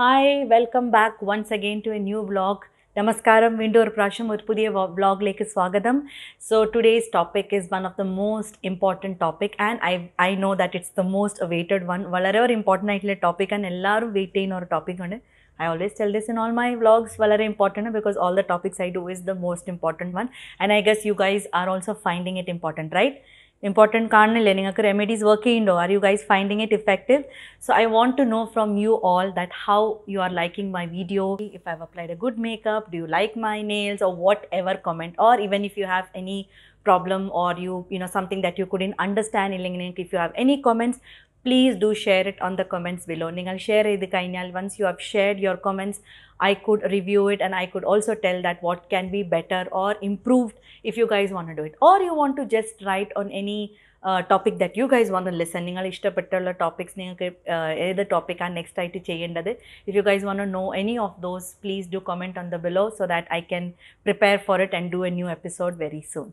Hi welcome back once again to a new vlog നമസ്കാരം വീണ്ടും ഒരു പ്രാവശ്യം ഒരു പുതിയ വ്ളോഗിലേക്ക് സ്വാഗതം so today's topic is one of the most important topic and I I know that it's the most weighted one വളരെ ഒരു ഇമ്പോർട്ടൻ്റ് ആയിട്ടുള്ള ടോപ്പിക് ആണ് എല്ലാവരും വെയിറ്റ് ചെയ്യുന്ന ഒരു ടോപ്പിക്കാണ് I always tell this in all my vlogs, very important because all the topics I do is the most important one. And I guess you guys are also finding it important, right? important karnile ningalku remedies work cheyindo are you guys finding it effective so i want to know from you all that how you are liking my video if i have applied a good makeup do you like my nails or whatever comment or even if you have any problem or you you know something that you couldn't understand if you have any comments please do share it on the comments below. Ningal share the once you have shared your comments, I could review it and I could also tell that what can be better or improved if you guys want to do it. Or you want to just write on any topic that you guys want listen നിങ്ങൾ ഇഷ്ടപ്പെട്ടുള്ള topics നിങ്ങൾക്ക് ഏത് ടോപ്പിക്കാണ് next ആയിട്ട് ചെയ്യേണ്ടത് if you guys want know any of those please do comment on the below so that I can prepare for it and do a new episode very soon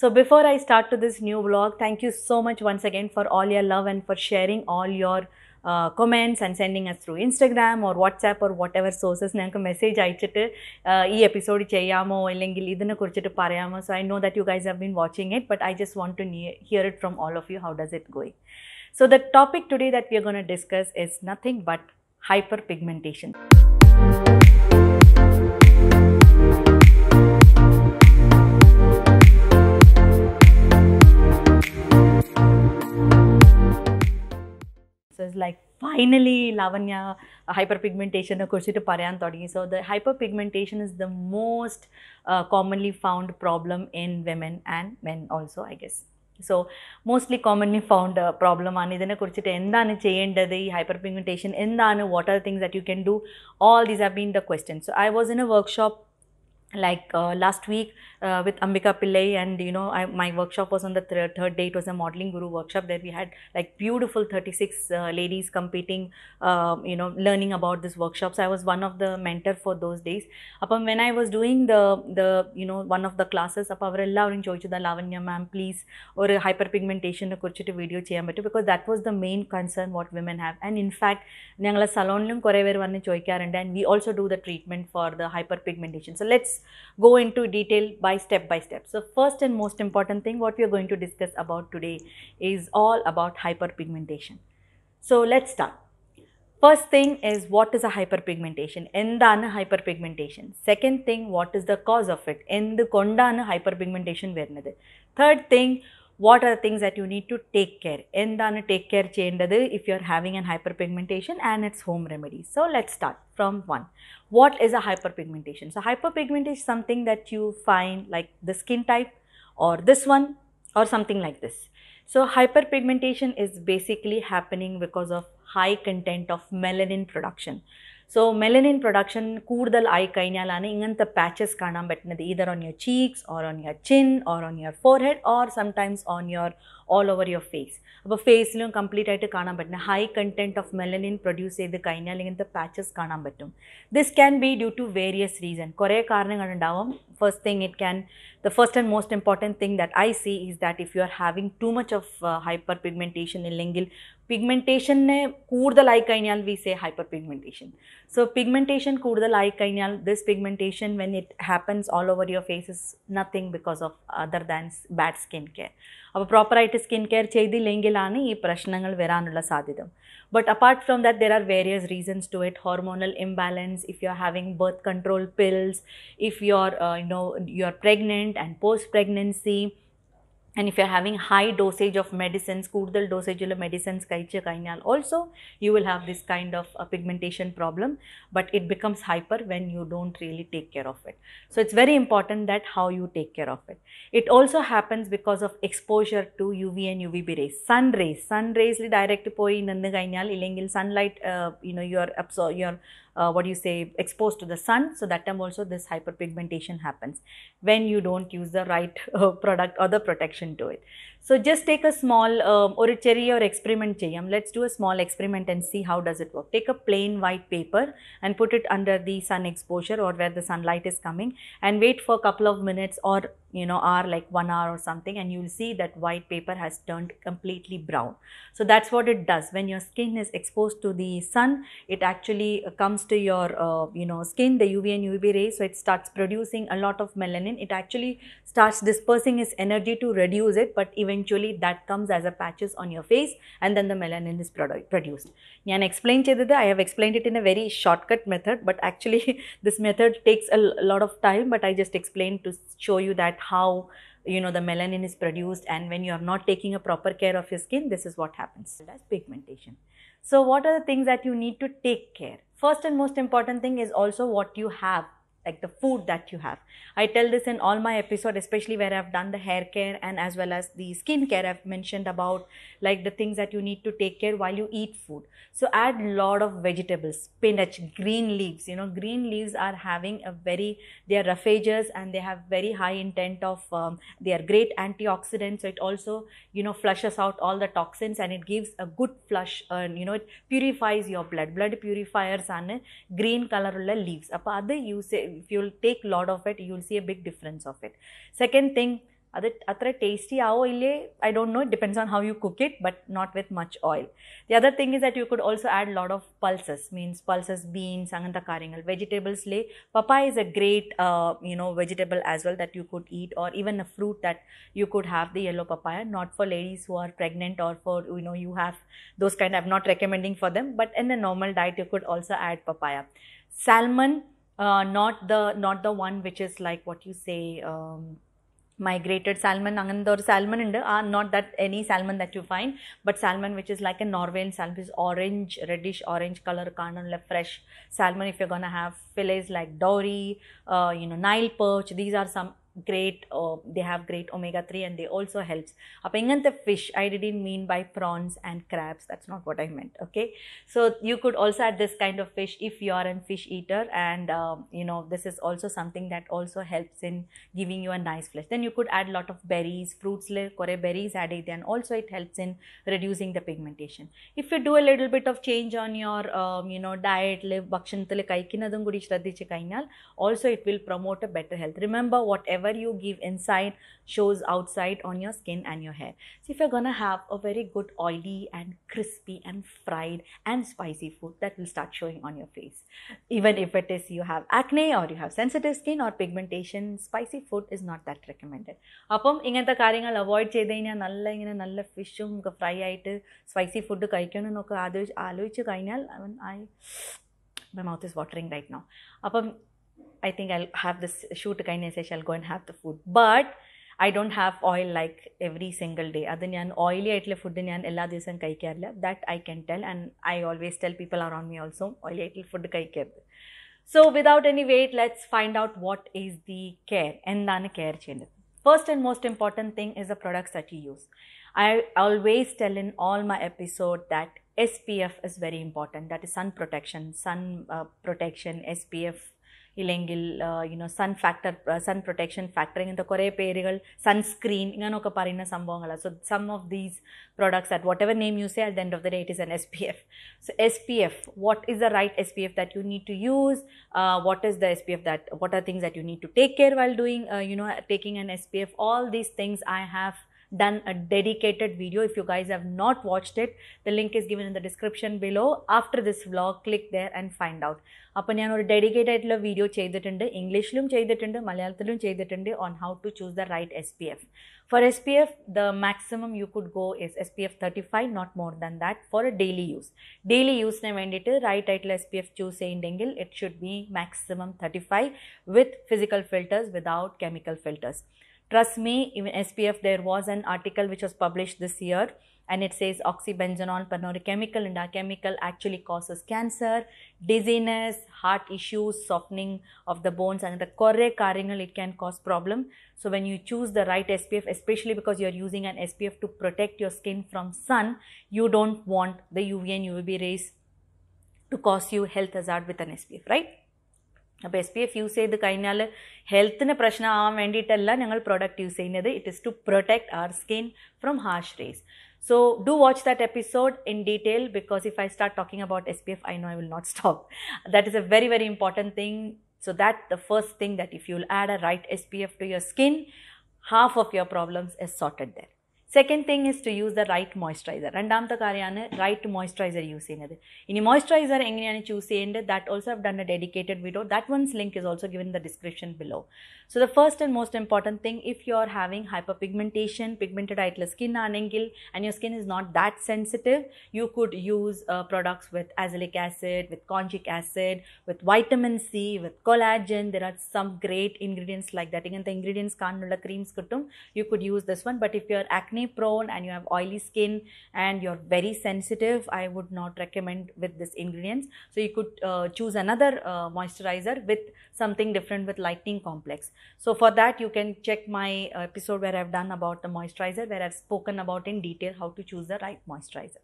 So before I start to this new vlog, thank you so much once again for all your love and for sharing all your uh, comments and sending us through Instagram or WhatsApp or whatever sources. I message uh, E episode So I know that you guys have been watching it, but I just want to hear it from all of you. How does it go? So the topic today that we are going to discuss is nothing but hyperpigmentation. like finally lavanya hyperpigmentation kursittu parayan thodangi so the hyperpigmentation is the most uh, commonly found problem in women and men also i guess so mostly commonly found problem uh, problem aanu idine kurichittu endanu the hyperpigmentation endanu what are the things that you can do all these have been the questions so i was in a workshop like uh, last week uh, with Ambika Pillai and you know I, my workshop was on the th third day it was a modeling guru workshop there we had like beautiful 36 uh, ladies competing um, you know learning about this workshop so I was one of the mentor for those days upon when I was doing the the you know one of the classes அப்போ அவர் or ചോദിച്ചത് a ma'am please ഒരു hyper പിഗ്മെൻറ്റേഷനെ കുറിച്ചിട്ട് video ചെയ്യാൻ പറ്റും because that was the main concern what women have and in fact ഞങ്ങളെ സലോണിലും കുറേ പേര് വന്ന് ചോദിക്കാറുണ്ട് and we also do the treatment go into detail by step by step. So first and most important thing what we are going to discuss about today is all about hyperpigmentation. So let's start. First thing is what is a hyperpigmentation? ana hyperpigmentation? Second thing what is the cause of it? എന്ത് കൊണ്ടാണ് hyperpigmentation Third thing what are the things that you need to take care endana take care cheyendathu if you are having an hyperpigmentation and its home remedy so let's start from one what is a hyperpigmentation so hyperpigmentation is something that you find like the skin type or this one or something like this so hyperpigmentation is basically happening because of high content of melanin production so melanin production കൂടുതൽ ആയി കഴിഞ്ഞാലാണ് ഇങ്ങനത്തെ patches കാണാൻ പറ്റുന്നത് either on your cheeks or on your chin or on your forehead or sometimes on your all over your face. But face is complete right to high content of melanin produce the kinya the patches This can be due to various reasons. First thing it can the first and most important thing that I see is that if you are having too much of uh, hyperpigmentation in lingil, pigmentation ne kainyal, we say hyperpigmentation. So pigmentation kainyal, this pigmentation when it happens all over your face is nothing because of other than bad skin care. അപ്പോൾ പ്രോപ്പറായിട്ട് skin care ചെയ്തില്ലെങ്കിലാണ് ഈ പ്രശ്നങ്ങൾ വരാനുള്ള സാധ്യത but apart from that there are various reasons to it hormonal imbalance if you are having birth control pills if you are you know you are pregnant and post pregnancy and if you're having high dosage of medicines, kudal dosage of medicines kaiche kainal also, you will have this kind of pigmentation problem, but it becomes hyper when you don't really take care of it. So it's very important that how you take care of it. It also happens because of exposure to UV and UVB rays. Sun rays, sun rays li direct poi nandu kainal, sunlight, uh, you know, you're absor you're uh, what do you say, exposed to the sun. So that time also this hyperpigmentation happens when you don't use the right uh, product or the protection to it. So just take a small um, or a cherry or experiment Let's do a small experiment and see how does it work. Take a plain white paper and put it under the sun exposure or where the sunlight is coming and wait for a couple of minutes or you know hour like one hour or something and you'll see that white paper has turned completely brown. So that's what it does. When your skin is exposed to the sun, it actually uh, comes to your uh, you know skin, the UV and UVB rays. So it starts producing a lot of melanin. It actually starts dispersing its energy to reduce it but even eventually that comes as a patches on your face and then the melanin is produced. ഞാൻ I explained I have explain it in a very short cut method but actually this method takes a lot of time but I just explain to show you know the melanin is produced and when you are not taking a proper care of your skin this is what happens that's pigmentation so what are the things that you need to take care first and most important thing is also what you have like the food that you have i tell this in all my episode especially where i've done the hair care and as well as the skincare i've mentioned about like the things that you need to take care while you eat food so add lot of vegetables spinach green leaves you know green leaves are having a very they are roughagers and they have very high intent of um, they are great antioxidants so it also you know flushes out all the toxins and it gives a good flush and uh, you know it purifies your blood blood purifiers and green color leaves appo use if you'll take a lot of it you'll see a big difference of it second thing atra tasty i don't know it depends on how you cook it but not with much oil the other thing is that you could also add a lot of pulses means pulses beans karingal, vegetables lay papaya is a great uh, you know vegetable as well that you could eat or even a fruit that you could have the yellow papaya not for ladies who are pregnant or for you know you have those kind i'm not recommending for them but in a normal diet you could also add papaya salmon uh, not the not the one which is like what you say um, migrated salmon അങ്ങനത്തെ salmon and not that any salmon that you find but salmon which is like a Norwegian salmon is orange reddish orange color കാണുള്ള fresh salmon if you're gonna have fillets like dory uh, you know Nile perch these are some great uh, they have great omega 3 and they also helps appo fish i didn't mean by prawns and crabs that's not what i meant okay so you could also add this kind of fish if you are a fish eater and uh, you know this is also something that also helps in giving you a nice flesh then you could add lot of berries fruits le kore berries it and also it helps in reducing the pigmentation if you do a little bit of change on your um, you know diet le bhakshanatile kaikinadum kudi also it will promote a better health remember whatever whatever you give inside shows outside on your skin and your hair. So if you're gonna have a very good oily and crispy and fried and spicy food that will start showing on your face. Even if it is you have acne or you have sensitive skin or pigmentation, spicy food is not that recommended. അപ്പം ഇങ്ങനത്തെ കാര്യങ്ങൾ avoid ചെയ്ത് കഴിഞ്ഞാൽ നല്ല ഇങ്ങനെ നല്ല ഫിഷും fry ആയിട്ട് സ്പൈസി ഫുഡ് കഴിക്കണമെന്നൊക്കെ ആലോചിച്ച് ആലോചിച്ച് കഴിഞ്ഞാൽ I my mouth is watering right now. അപ്പം I think I'll have this shoot kind of session, I'll go and have the food. But I don't have oil like every single day. Adanyan oily itle food in Ella Disan Kaikarla. That I can tell and I always tell people around me also oily itle food kaikar. So without any wait, let's find out what is the care and then care channel. First and most important thing is the products that you use. I always tell in all my episode that SPF is very important. That is sun protection, sun uh, protection, SPF ഇല്ലെങ്കിൽ you know sun factor sun protection factor ഇങ്ങനത്തെ കുറേ പേരുകൾ sunscreen ഇങ്ങനെയൊക്കെ പറയുന്ന സംഭവങ്ങളാണ് so some of these products at whatever name use ചെയ്യുക at the end of the day it is an S P F so S P F what is the right S P F that you need to use what is the S P F that what are things that you need to take care while doing you know taking an S P F all these things I have done a dedicated video. If you guys have not watched it, the link is given in the description below. After this vlog, click there and find out. Appa njan oru dedicated video cheyidittunde English lum cheyidittunde Malayalathilum cheyidittunde on how to choose the right SPF. For SPF, the maximum you could go is SPF 35, not more than that for a daily use. Daily use name and it right title SPF choose in dengil, it should be maximum 35 with physical filters without chemical filters. Trust me, even SPF, there was an article which was published this year and it says oxybenzenone chemical, and chemical actually causes cancer, dizziness, heart issues, softening of the bones and the correct caringal it can cause problem. So when you choose the right SPF, especially because you're using an SPF to protect your skin from sun, you don't want the UV and UVB rays to cause you health hazard with an SPF, right? അപ്പോൾ S P F use ചെയ്ത് കഴിഞ്ഞാൽ ഹെൽത്തിന് പ്രശ്നമാവാൻ വേണ്ടിയിട്ടല്ല ഞങ്ങൾ product use ചെയ്യുന്നത് it is to protect our skin from harsh rays so do watch that episode in detail because if I start talking about S P F I know I will not stop that is a very very important thing so that's the first thing that if you'll add a right SPF to your skin, half of your problems is sorted there. Second thing is to use the right moisturizer രണ്ടാമത്തെ കാര്യമാണ് right moisturiser use ചെയ്യുന്നത് ഇനി moisturiser എങ്ങനെയാണ് choose ചെയ്യേണ്ടത് that also have done a dedicated video that once link is also given the description below so the first and most important thing if you are having hyperpigmentation, pigmented eyeless skin ആണെങ്കിൽ and your skin is not that sensitive, you could use uh, products with azelaic acid, with conjic acid, with vitamin C, with collagen. There are some great ingredients like that. Again, the ingredients കാണിനുള്ള creams കിട്ടും you could use this one. But if you are acne prone and you have oily skin and you're very sensitive, I would not recommend with this ingredients. So you could uh, choose another uh, moisturizer with something different with lightening complex. So for that you can check my uh, episode where I've done about the moisturizer where I've spoken about in detail how to choose the right moisturizer.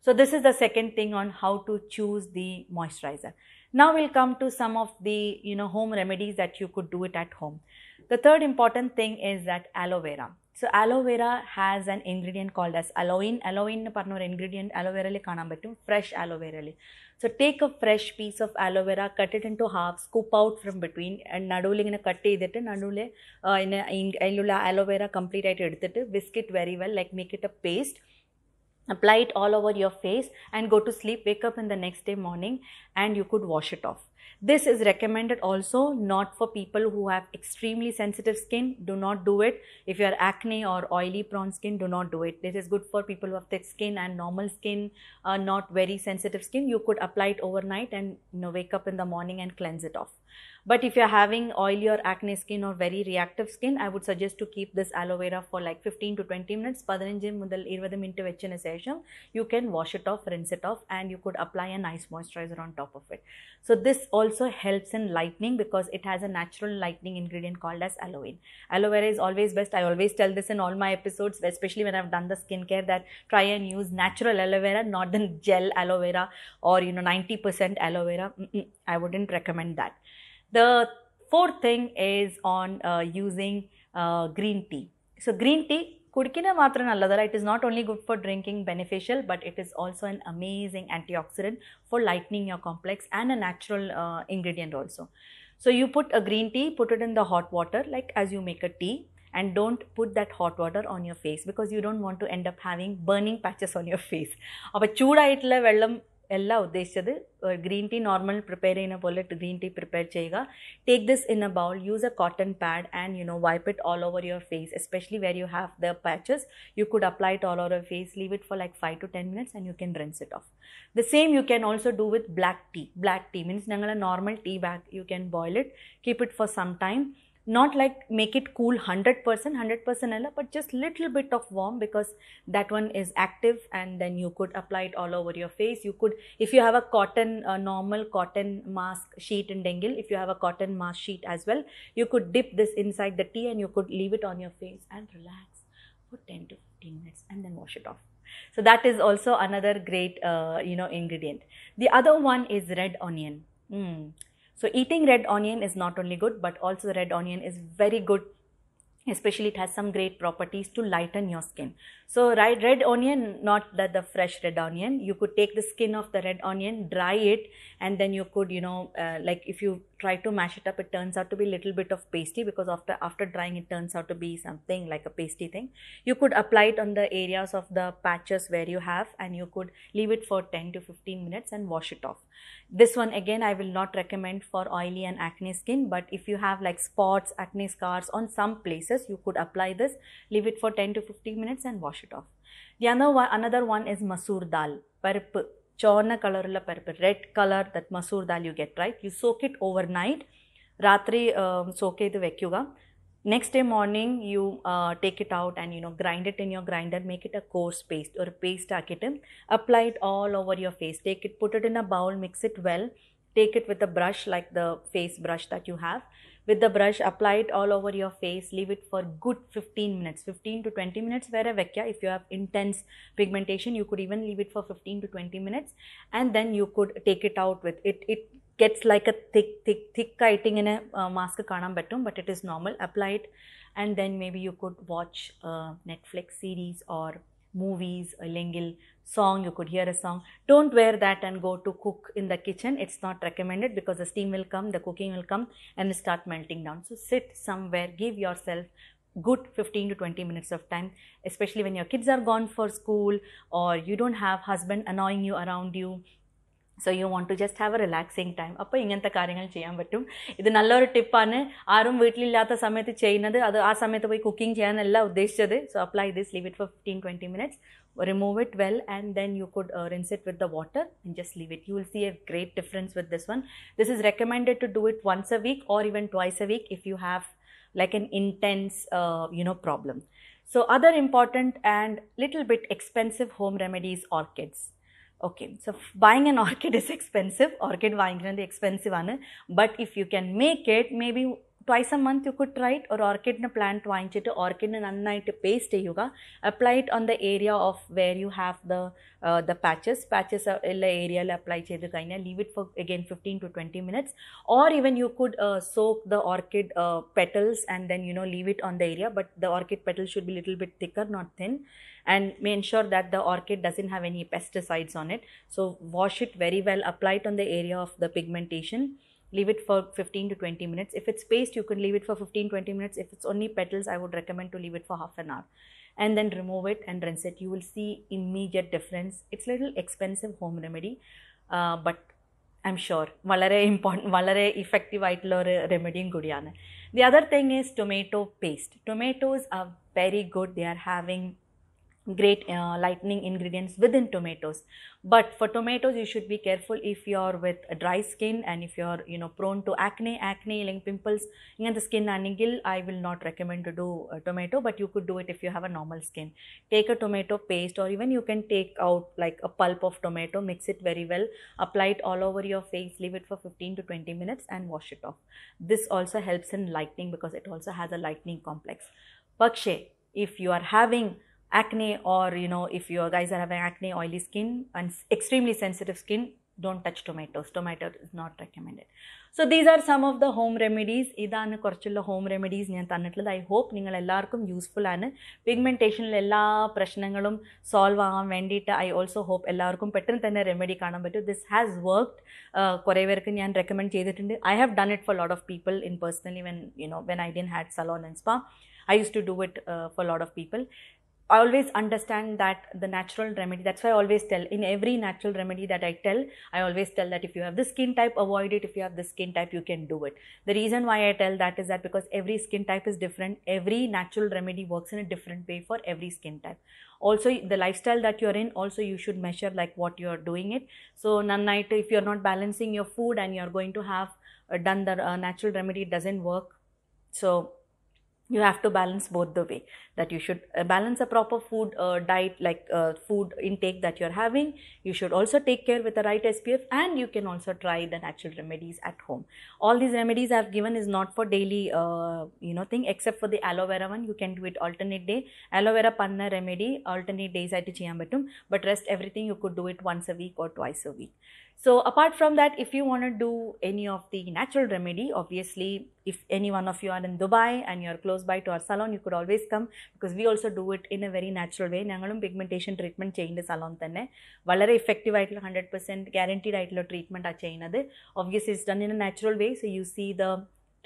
So this is the second thing on how to choose the moisturizer. Now we'll come to some of the you know home remedies that you could do it at home the third important thing is that aloe vera so aloe vera has an ingredient called as aloin aloin parna or ingredient aloe vera le fresh aloe vera le. so take a fresh piece of aloe vera cut it into halves, scoop out from between and nadule ingana cut edittu nadule in illula aloe vera complete aite eduthittu whisk it very well like make it a paste apply it all over your face and go to sleep wake up in the next day morning and you could wash it off this is recommended also not for people who have extremely sensitive skin, do not do it. If you are acne or oily prone skin, do not do it. This is good for people who have thick skin and normal skin, uh, not very sensitive skin. You could apply it overnight and you know, wake up in the morning and cleanse it off. But if you're having oily or acne skin or very reactive skin, I would suggest to keep this aloe vera for like 15 to 20 minutes. session, You can wash it off, rinse it off, and you could apply a nice moisturizer on top of it. So this also helps in lightening because it has a natural lightening ingredient called as aloe. Aloe vera is always best. I always tell this in all my episodes, especially when I've done the skincare that try and use natural aloe vera, not the gel aloe vera or you know 90% aloe vera. I wouldn't recommend that the fourth thing is on uh, using uh, green tea so green tea it is not only good for drinking beneficial but it is also an amazing antioxidant for lightening your complex and a natural uh, ingredient also so you put a green tea put it in the hot water like as you make a tea and don't put that hot water on your face because you don't want to end up having burning patches on your face എല്ലാം ഉദ്ദേശിച്ചത് green tea normal prepare ചെയ്യുന്ന പോലെ green tea prepare ചെയ്യുക take this in a bowl use a cotton pad and you know wipe it all over your face especially where you have the patches you could apply it all over your face leave it for like five to ten minutes and you can rinse it off the same you can also do with black tea black tea means ഞങ്ങൾ normal tea back U can boil it keep it for some time not like make it cool 100% 100% ella but just little bit of warm because that one is active and then you could apply it all over your face you could if you have a cotton a normal cotton mask sheet in dengil if you have a cotton mask sheet as well you could dip this inside the tea and you could leave it on your face and relax for 10 to 15 minutes and then wash it off so that is also another great uh, you know ingredient the other one is red onion mm so eating red onion is not only good, but also the red onion is very good especially it has some great properties to lighten your skin so right, red onion not the fresh red onion you could take the skin of the red onion dry it and then you could you know uh, like if you try to mash it up it turns out to be a little bit of pasty because after after drying it turns out to be something like a pasty thing you could apply it on the areas of the patches where you have and you could leave it for 10 to 15 minutes and wash it off this one again i will not recommend for oily and acne skin but if you have like spots acne scars on some places you could apply this leave it for 10 to 15 minutes and wash it off the other one another one is masoor dal parp chona color la parp red color that masoor dal you get right you soak it overnight ratri um, soak it vekkuga Next day morning, you uh, take it out and you know grind it in your grinder, make it a coarse paste or a paste it, apply it all over your face, take it, put it in a bowl, mix it well, take it with a brush like the face brush that you have, with the brush apply it all over your face leave it for good 15 minutes 15 to 20 minutes Wherever, if you have intense pigmentation you could even leave it for 15 to 20 minutes and then you could take it out with it it gets like a thick thick thick kiting in a uh, mask kaanam bettum but it is normal apply it and then maybe you could watch a uh, netflix series or movies, a lingal song, you could hear a song. Don't wear that and go to cook in the kitchen. It's not recommended because the steam will come, the cooking will come and start melting down. So sit somewhere, give yourself good 15 to 20 minutes of time, especially when your kids are gone for school or you don't have husband annoying you around you so you want to just have a relaxing time അപ്പോൾ ഇങ്ങനത്തെ കാര്യങ്ങൾ ചെയ്യാൻ പറ്റും ഇത് നല്ലൊരു ടിപ്പാണ് ആരും വീട്ടിലില്ലാത്ത സമയത്ത് ചെയ്യുന്നത് അത് ആ സമയത്ത് പോയി കുക്കിംഗ് ചെയ്യാനല്ല ഉദ്ദേശിച്ചത് So apply this, leave it for 15-20 minutes, remove it well and then you could uh, rinse it with the water and just leave it you will see a great difference with this one this is recommended to do it once a week or even twice a week if you have like an intense uh, you know problem so other important and little bit expensive home remedies orchids okay so buying an orchid is expensive orchid buying is expensive but if you can make it maybe twice a month you could try it or orchid na plant to orchid na nannayittu paste eyuga apply it on the area of where you have the uh, the patches patches illa area la apply cheythu kaina leave it for again 15 to 20 minutes or even you could uh, soak the orchid uh, petals and then you know leave it on the area but the orchid petals should be little bit thicker not thin and make sure that the orchid doesn't have any pesticides on it so wash it very well apply it on the area of the pigmentation leave it for 15 to 20 minutes. If it's paste, you can leave it for 15 20 minutes. If it's only petals, I would recommend to leave it for half an hour and then remove it and rinse it. You will see immediate difference. It's a little expensive home remedy, uh, but I'm sure വളരെ important വളരെ effective ആയിട്ടുള്ള remedy റെമഡിയും കൂടിയാണ് The other thing is tomato paste. Tomatoes are very good. They are having great uh, lightening ingredients within tomatoes but for tomatoes you should be careful if you're with dry skin and if you're you know prone to acne acne like pimples and the skin anigil i will not recommend to do tomato but you could do it if you have a normal skin take a tomato paste or even you can take out like a pulp of tomato mix it very well apply it all over your face leave it for 15 to 20 minutes and wash it off this also helps in lightening because it also has a lightening complex pakshe if you are having acne or you know if your guys are having acne oily skin and extremely sensitive skin don't touch tomatoes tomato is not recommended so these are some of the home remedies idana korchulla home remedies njan tannittulla i hope ningal ellarkum useful aanu pigmentation la ella prashnangalum solve aavan vendita i also hope ellarkum petten thana remedy kaanan this has worked kore verku njan recommend cheyidittund i have done it for a lot of people in personally when you know when i didn't had salon and spa i used to do it for a lot of people I always understand that the natural remedy, that's why I always tell in every natural remedy that I tell, I always tell that if you have the skin type, avoid it. If you have the skin type, you can do it. The reason why I tell that is that because every skin type is different, every natural remedy works in a different way for every skin type. Also, the lifestyle that you're in, also you should measure like what you're doing it. So, night if you're not balancing your food and you're going to have uh, done the uh, natural remedy, it doesn't work. So, you have to balance both the way that you should uh, balance a proper food uh, diet like uh, food intake that you're having you should also take care with the right spf and you can also try the natural remedies at home all these remedies i've given is not for daily uh, you know thing except for the aloe vera one you can do it alternate day aloe vera panna remedy alternate days I ചെയ്യാൻ പറ്റും but rest everything you could do it once a week or twice a week so apart from that, if you want to do any of the natural remedy, obviously, if any one of you are in Dubai and you are close by to our salon, you could always come because we also do it in a very natural way. ഞങ്ങളും pigmentation treatment the salon തന്നെ വളരെ effective ആയിട്ടുള്ള 100% guaranteed. ആയിട്ടുള്ള treatment ആണ് ചെയ്യുന്നത് obviously it's done in a natural way, so you see the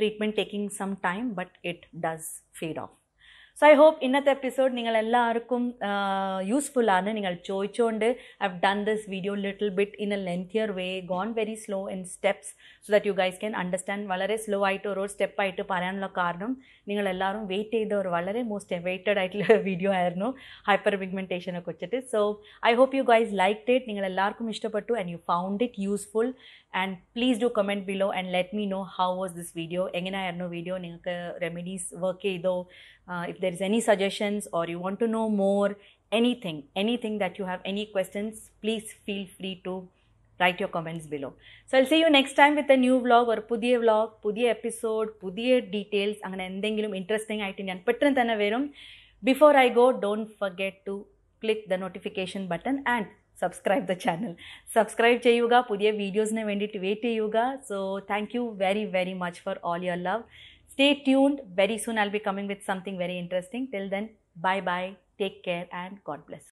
treatment taking some time, but it does fade off. So I hope ഇന്നത്തെ episode നിങ്ങൾ എല്ലാവർക്കും useful ആണ് നിങ്ങൾ ചോദിച്ചുകൊണ്ട് I have done this video little bit in a lengthier way gone very slow in steps so that you guys can understand വളരെ slow ആയിട്ട് ഓരോ സ്റ്റെപ്പായിട്ട് പറയാനുള്ള കാരണം നിങ്ങൾ എല്ലാവരും വെയിറ്റ് ചെയ്ത ഒരു വളരെ മോസ്റ്റ് വെയിറ്റഡ് ആയിട്ടുള്ള വീഡിയോ ആയിരുന്നു ഹൈപ്പർ പിഗ്മെൻറ്റേഷനെ വെച്ചിട്ട് so I hope you guys like that നിങ്ങൾ എല്ലാവർക്കും ഇഷ്ടപ്പെട്ടു and you found it useful and please do comment below and let me know how was this video no video remedies work uh, if there is any suggestions or you want to know more anything anything that you have any questions please feel free to write your comments below so i'll see you next time with a new vlog or pudhiya vlog pudhiya episode pudhiya details angana endengilum interesting item before i go don't forget to click the notification button and subscribe the channel subscribe ചെയ്യുക പുതിയ വീഡിയോസിന് വേണ്ടിയിട്ട് wait ചെയ്യുക so thank you very very much for all your love stay tuned very soon I be coming with something very interesting till then bye bye take care and God bless